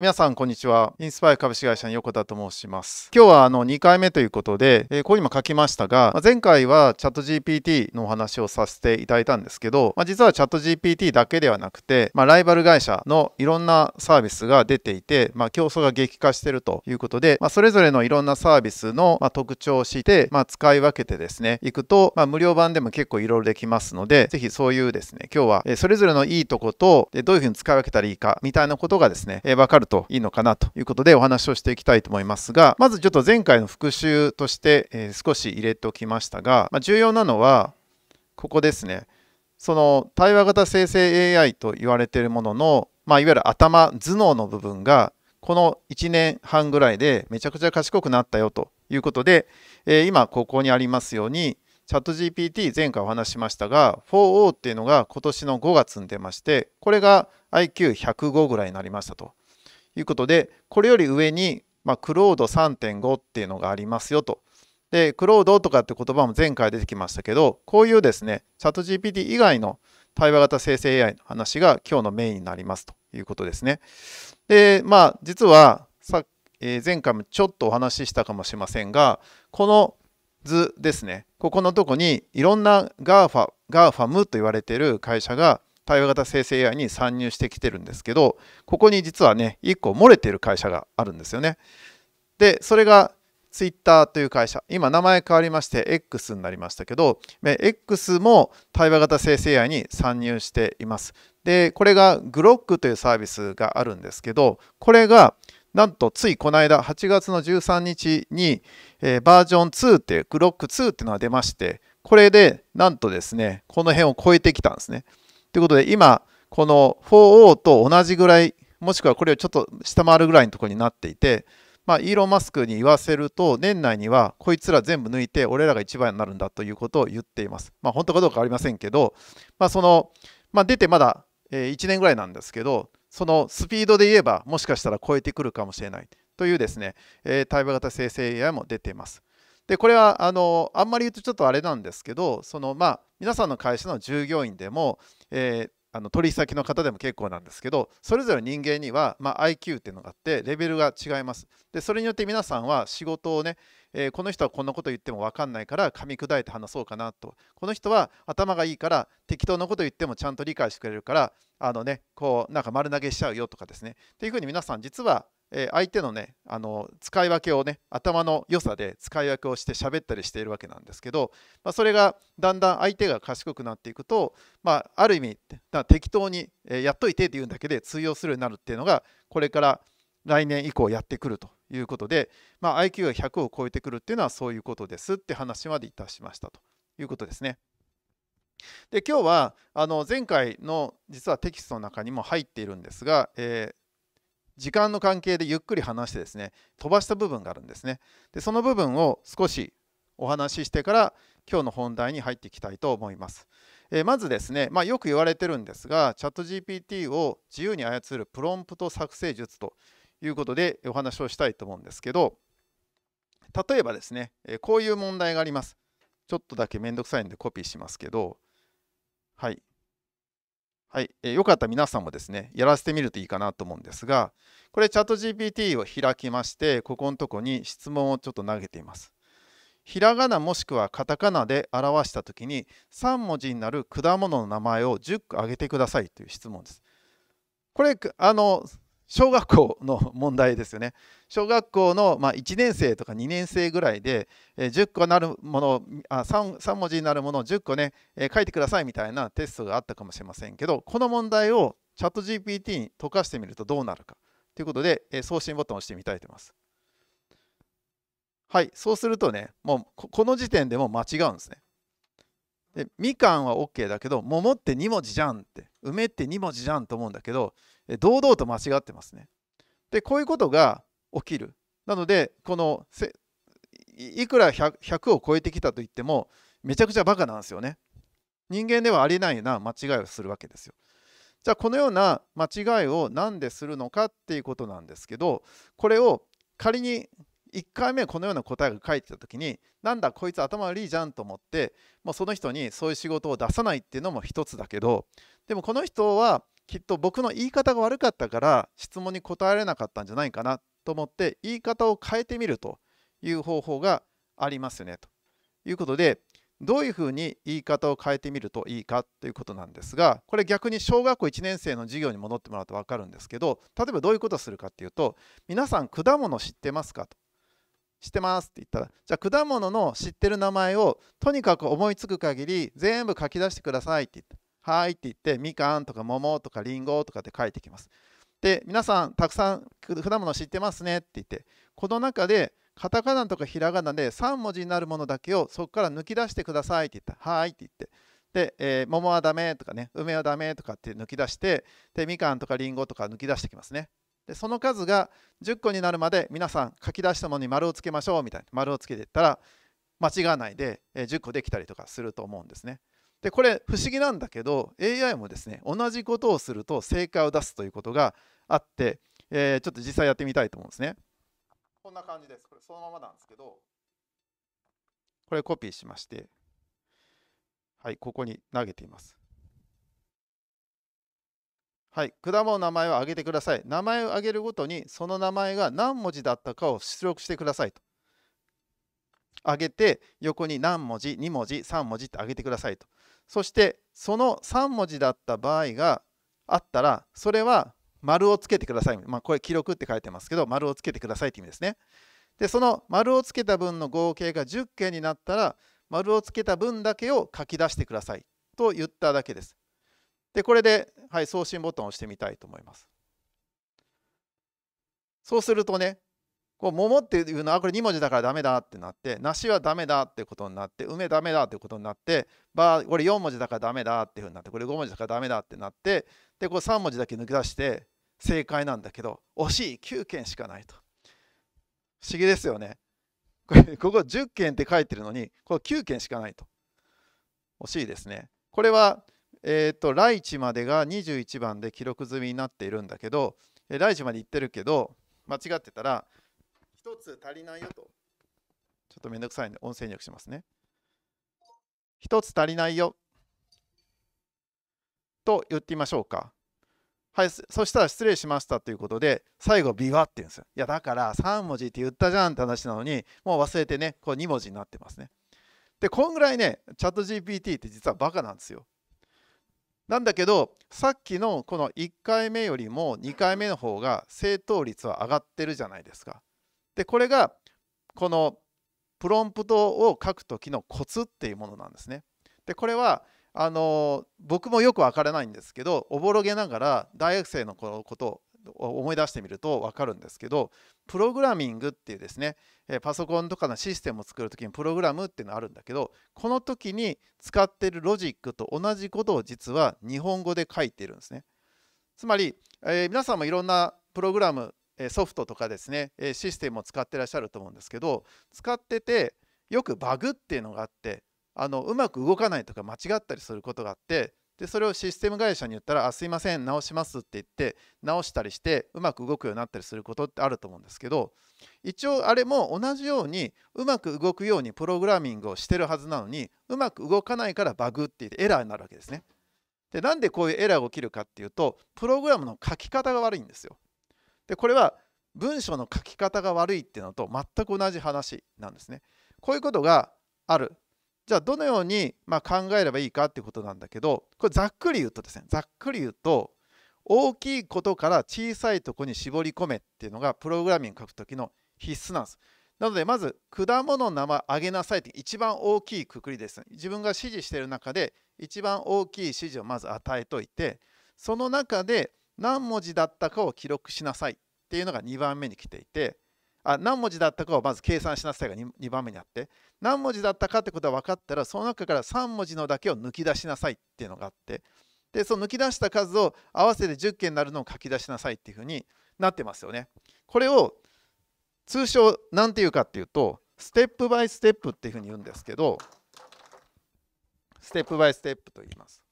皆さん、こんにちは。インスパイア株式会社の横田と申します。今日はあの2回目ということで、えー、ここにも書きましたが、まあ、前回はチャット GPT のお話をさせていただいたんですけど、まあ、実はチャット GPT だけではなくて、まあ、ライバル会社のいろんなサービスが出ていて、まあ、競争が激化しているということで、まあ、それぞれのいろんなサービスの、ま特徴をして、まあ、使い分けてですね、いくと、まあ、無料版でも結構いろいろできますので、ぜひそういうですね、今日は、えそれぞれのいいとこと、どういうふうに使い分けたらいいかみたいなことがですね、えー、分かるといいのかなということでお話をしていきたいと思いますが、まずちょっと前回の復習として、え少し入れておきましたが、ま重要なのは、ここですね。その対話型生成 AI と言われているものの、まあ、いわゆる頭、頭脳の部分が、この1年半ぐらいでめちゃくちゃ賢くなったよということで、え今ここにありますように、チャット GPT 前回お話しましたが 4O っていうのが今年の5月に出ましてこれが IQ105 ぐらいになりましたということで、これより上に、まあ、クロード3.5っていうのがありますよと。で、クロードとかって言葉も前回出てきましたけど、こういうですね、チャット GPT 以外の対話型生成 AI の話が今日のメインになりますということですね。で、まあ、実はさ、えー、前回もちょっとお話ししたかもしれませんが、この図ですね、ここのとこにいろんな GAFAM と言われている会社が対話型生成 AI に参入してきてるんですけど、ここに実はね、1個漏れてる会社があるんですよね。で、それが Twitter という会社、今名前変わりまして X になりましたけど、X も対話型生成 AI に参入しています。で、これが Grok というサービスがあるんですけど、これがなんとついこの間8月の13日に、えー、バージョン2って Grok2 っていうのが出まして、これでなんとですね、この辺を超えてきたんですね。ということで、今、この 4O と同じぐらい、もしくはこれをちょっと下回るぐらいのところになっていて、まあ、イーロン・マスクに言わせると、年内にはこいつら全部抜いて、俺らが一番になるんだということを言っています。まあ、本当かどうかありませんけど、まあ、その、まあ、出てまだ1年ぐらいなんですけど、そのスピードで言えば、もしかしたら超えてくるかもしれないというですね、対話型生成 AI も出ています。でこれはあのあんまり言うとちょっとあれなんですけどその、まあ、皆さんの会社の従業員でも、えー、あの取引先の方でも結構なんですけどそれぞれ人間には、まあ、IQ っていうのがあってレベルが違いますでそれによって皆さんは仕事をね、えー、この人はこんなこと言っても分かんないから噛み砕いて話そうかなとこの人は頭がいいから適当なこと言ってもちゃんと理解してくれるからあのねこうなんか丸投げしちゃうよとかですねっていうふうに皆さん実はえ相手のねあの使い分けをね頭の良さで使い分けをして喋ったりしているわけなんですけど、まあ、それがだんだん相手が賢くなっていくと、まあ、ある意味適当に、えやっといてっていうんだけで通用するようになるっていうのがこれから来年以降やってくるということで、まあ、IQ が100を超えてくるっていうのはそういうことですって話までいたしましたということですね。で今日はあの前回の実はテキストの中にも入っているんですが、えー時間の関係でゆっくり話してですね飛ばした部分があるんですねでその部分を少しお話ししてから今日の本題に入っていきたいと思います、えー、まずですね、まあ、よく言われてるんですがチャット GPT を自由に操るプロンプト作成術ということでお話をしたいと思うんですけど例えばですね、えこういう問題がありますちょっとだけめんどくさいんでコピーしますけどはいはい、えー、よかったら皆さんもですね、やらせてみるといいかなと思うんですが、これチャット GPT を開きまして、ここのとこに質問をちょっと投げています。ひらがなもしくはカタカナで表した時に、3文字になる果物の名前を10個挙げてくださいという質問です。これ、あの、小学校の問題ですよね。小学校の、ま1年生とか2年生ぐらいで、え10個なるものあ 3, 3文字になるものを10個ね、え書いてくださいみたいなテストがあったかもしれませんけど、この問題をチャット GPT に溶かしてみるとどうなるかということで、え送信ボタンを押してみたいと思います。はい、そうするとね、もうこの時点でも間違うんですね。でみかんは OK だけど、桃って2文字じゃんって、梅って2文字じゃんと思うんだけど、堂々と間違ってますね。でこういうことが起きる。なのでこのいくら 100, 100, を超えてきたといってもめちゃくちゃバカなんですよね。人間ではありえないような間違いをするわけですよ。じゃあこのような間違いを何でするのかっていうことなんですけどこれを仮に1回目このような答えが書いてた時になんだこいつ頭悪いじゃんと思ってもうその人にそういう仕事を出さないっていうのも一つだけどでもこの人はきっと僕の言い方が悪かったから質問に答えられなかったんじゃないかなと思って言い方を変えてみるという方法がありますよねということでどういうふうに言い方を変えてみるといいかということなんですがこれ逆に小学校1年生の授業に戻ってもらうと分かるんですけど例えばどういうことをするかっていうと皆さん果物知ってますかと知ってますって言ったらじゃあ果物の知ってる名前をとにかく思いつく限り全部書き出してくださいって言ったはいって言って、みかんとか桃とかりんごとかって書いてきます。で、皆さん、たくさん果物知ってますねって言って、この中で、カタカナとかひらがなで3文字になるものだけをそこから抜き出してくださいって言ったはいって言って。で、えー、桃はダメとかね、梅はダメとかって抜き出して、で、みかんとかりんごとか抜き出してきますね。で、その数が10個になるまで皆さん書き出したものに丸をつけましょうみたいな、丸をつけていったら、間違わないで、え10個できたりとかすると思うんですね。でこれ不思議なんだけど AI もですね同じことをすると正解を出すということがあって、えー、ちょっと実際やってみたいと思うんですねこんな感じですこれそのままなんですけどこれコピーしましてはいここに投げていますはい果物の名前を挙げてください名前を挙げるごとにその名前が何文字だったかを出力してくださいと挙げて横に何文字2文字3文字って挙げてくださいとそしてその3文字だった場合があったらそれは丸をつけてください、まあ、これ記録って書いてますけど丸をつけてくださいって意味ですねでその丸をつけた分の合計が10件になったら丸をつけた分だけを書き出してくださいと言っただけですでこれで、はい、送信ボタンを押してみたいと思いますそうするとねこう桃っていうのはこれ2文字だからダメだってなって梨はダメだってことになって梅ダメだってことになってばこれ4文字だからダメだっていうふうになってこれ5文字だからダメだってなってでこう3文字だけ抜け出して正解なんだけど惜しい9件しかないと不思議ですよねこれ ここ10件って書いてるのにこれ9件しかないと惜しいですねこれはえっ、ー、と来地までが21番で記録済みになっているんだけど来地まで行ってるけど間違ってたら一つ足りないよと。ちょっとめんどくさいん、ね、で音声入力しますね。一つ足りないよと言ってみましょうか。はい、そしたら失礼しましたということで、最後、ビワって言うんですよ。いや、だから3文字って言ったじゃんって話なのに、もう忘れてね、こう2文字になってますね。で、こんぐらいね、チャット GPT って実はバカなんですよ。なんだけど、さっきのこの1回目よりも2回目の方が正答率は上がってるじゃないですか。でこれがこのプロンプトを書く時のコツっていうものなんですね。でこれはあの僕もよく分からないんですけどおぼろげながら大学生のこのことを思い出してみると分かるんですけどプログラミングっていうですねパソコンとかのシステムを作る時にプログラムっていうのあるんだけどこの時に使ってるロジックと同じことを実は日本語で書いてるんですね。つまり、えー、皆さんもいろんなプログラムソフトとかですねシステムを使ってらっしゃると思うんですけど使っててよくバグっていうのがあってあのうまく動かないとか間違ったりすることがあってでそれをシステム会社に言ったら「あすいません直します」って言って直したりしてうまく動くようになったりすることってあると思うんですけど一応あれも同じようにうまく動くようにプログラミングをしてるはずなのにうまく動かないからバグって言ってエラーになるわけですね。でなんでこういうエラーが起きるかっていうとプログラムの書き方が悪いんですよ。でこれは文章の書き方が悪いっていうのと全く同じ話なんですね。こういうことがある。じゃあどのようにま考えればいいかっていうことなんだけどこれざっくり言うとですねざっくり言うと大きいことから小さいとこに絞り込めっていうのがプログラミング書く時の必須なんです。なのでまず果物の名前あげなさいって一番大きいくくりです。自分が指示している中で一番大きい指示をまず与えといてその中で何文字だったかを記録しなさいっていうのが2番目に来ていてあ何文字だったかをまず計算しなさいが 2, 2番目にあって何文字だったかってことは分かったらその中から3文字のだけを抜き出しなさいっていうのがあってでその抜き出した数を合わせて10件になるのを書き出しなさいっていうふうになってますよね。これを通称何て言うかっていうとステップバイステップっていうふうに言うんですけどステップバイステップと言います。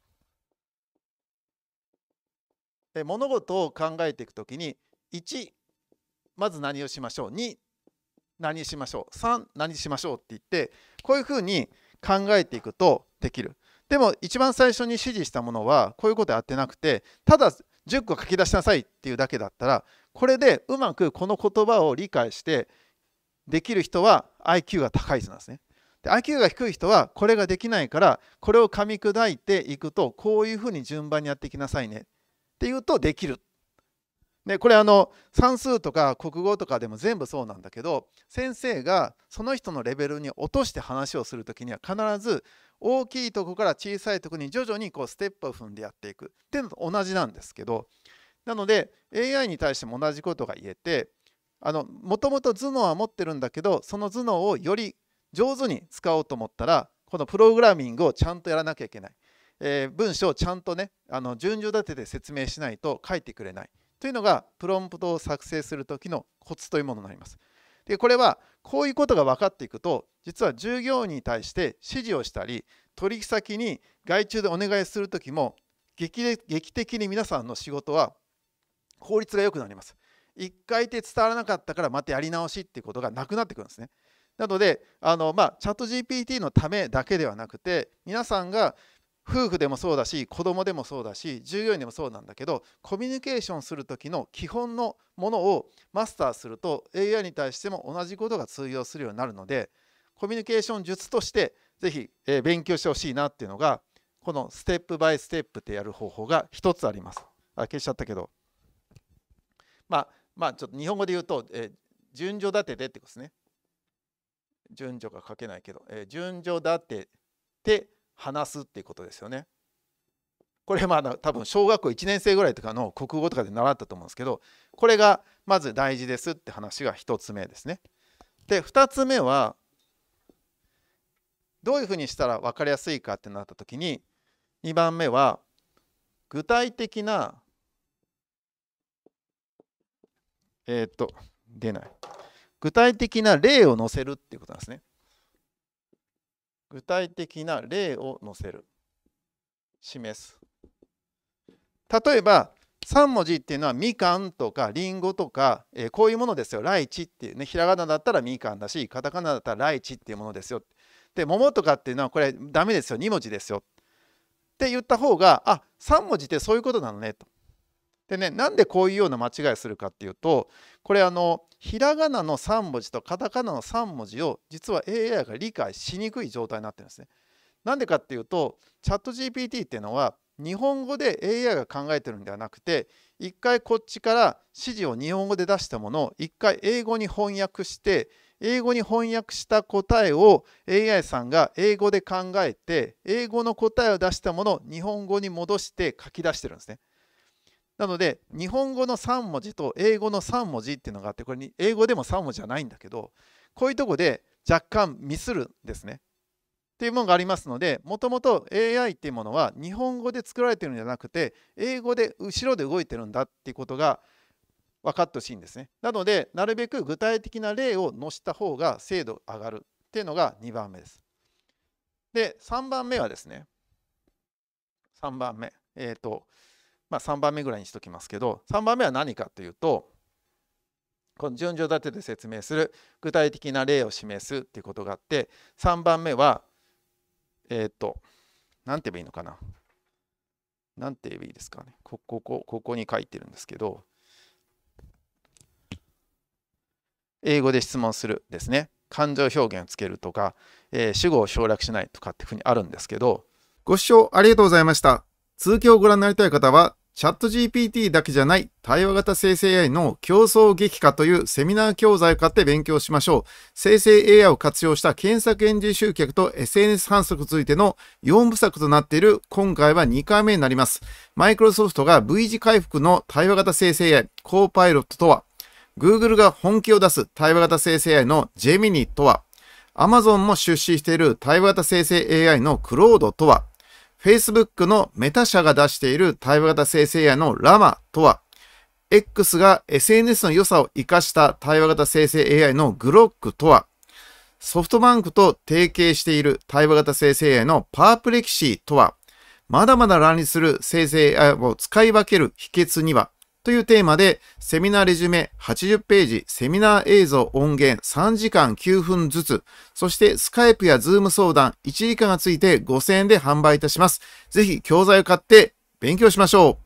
物事を考えていくときに1まず何をしましょう2何しましょう3何しましょうって言ってこういうふうに考えていくとできるでも一番最初に指示したものはこういうことやってなくてただ10個書き出しなさいっていうだけだったらこれでうまくこの言葉を理解してできる人は IQ が高い人なんですね。で IQ が低い人はこれができないからこれを噛み砕いていくとこういうふうに順番にやっていきなさいねっていうとできる。でこれあの算数とか国語とかでも全部そうなんだけど先生がその人のレベルに落として話をする時には必ず大きいとこから小さいとこに徐々にこうステップを踏んでやっていくっていうのと同じなんですけどなので AI に対しても同じことが言えてもともと頭脳は持ってるんだけどその頭脳をより上手に使おうと思ったらこのプログラミングをちゃんとやらなきゃいけないえー、文章をちゃんとねあの順序立てて説明しないと書いてくれないというのがプロンプトを作成する時のコツというものになります。でこれはこういうことが分かっていくと実は従業員に対して指示をしたり取引先に外注でお願いする時も劇的に皆さんの仕事は効率が良くなります。1回で伝わらなかったからまたやり直しっていうことがなくなってくるんですね。なのであの、まあ、チャット GPT のためだけではなくて皆さんが夫婦でもそうだし子供でもそうだし従業員でもそうなんだけどコミュニケーションする時の基本のものをマスターすると AI に対しても同じことが通用するようになるのでコミュニケーション術としてぜひ、え勉強してほしいなっていうのがこのステップバイステップってやる方法が1つあります。あ消しちゃったけどまあまあちょっと日本語で言うと、え順序立ててってことですね。順序が書けないけど、え順序立てて話すっていうことですよね。これまあ多分小学校1年生ぐらいとかの国語とかで習ったと思うんですけどこれがまず大事ですって話が1つ目ですね。で2つ目はどういうふうにしたら分かりやすいかってなった時に2番目は具体的なえっ、と出ない具体的な例を載せるっていうことなんですね。具体的な例を載せる示す例えば3文字っていうのはみかんとかりんごとか、えー、こういうものですよ。ライチっていうね、ひらがなだったらみかんだし、カタカナだったらライチっていうものですよ。で、桃とかっていうのはこれダメですよ。2文字ですよ。って言った方が、あ、3文字ってそういうことなのねと。でねなんでこういうような間違いするかっていうとこれあのひらがなの3文字とカタカナの3文字を実は AI が理解しにくい状態になってるんですね。なんでかっていうとチャット GPT っていうのは日本語で AI が考えてるんではなくて一回こっちから指示を日本語で出したものを一回英語に翻訳して英語に翻訳した答えを AI さんが英語で考えて英語の答えを出したものを日本語に戻して書き出してるんですね。なので日本語の3文字と英語の3文字っていうのがあってこれに英語でも3文字じゃないんだけどこういうとこで若干ミスるんですね。っていうものがありますのでもともと AI っていうものは日本語で作られてるんじゃなくて英語で後ろで動いてるんだっていうことが分かってほしいんですね。なのでなるべく具体的な例を載せた方が精度上がるっていうのが2番目です。で3番目はですね3番目えっ、ー、とまあ、3番目ぐらいにしときますけど3番目は何かというとこの順序立てで説明する具体的な例を示すっていうことがあって3番目はえっ、ー、と何て言えばいいのかな何て言えばいいですかねこここここに書いてるんですけど英語で質問するですね感情表現をつけるとか、えー、主語を省略しないとかっていうふうにあるんですけどご視聴ありがとうございました続きをご覧になりたい方は、チャット GPT だけじゃない対話型生成 AI の競争激化というセミナー教材を買って勉強しましょう。生成 AI を活用した検索エンジン集客と SNS 反則についての4部作となっている今回は2回目になります。マイクロソフトが V 字回復の対話型生成 AI コーパイロットとは Google が本気を出す対話型生成 AI のジェミニとは Amazon も出資している対話型生成 AI のクロードとは Facebook のメタ社が出している対話型生成 AI のラマとは、X が SNS の良さを活かした対話型生成 AI のグロックとは、ソフトバンクと提携している対話型生成 AI のパープレキシーとは、まだまだ乱立する生成 AI を使い分ける秘訣には、というテーマで、セミナーレジュメ80ページ、セミナー映像音源3時間9分ずつ、そしてスカイプやズーム相談1時間がついて5000円で販売いたします。ぜひ教材を買って勉強しましょう。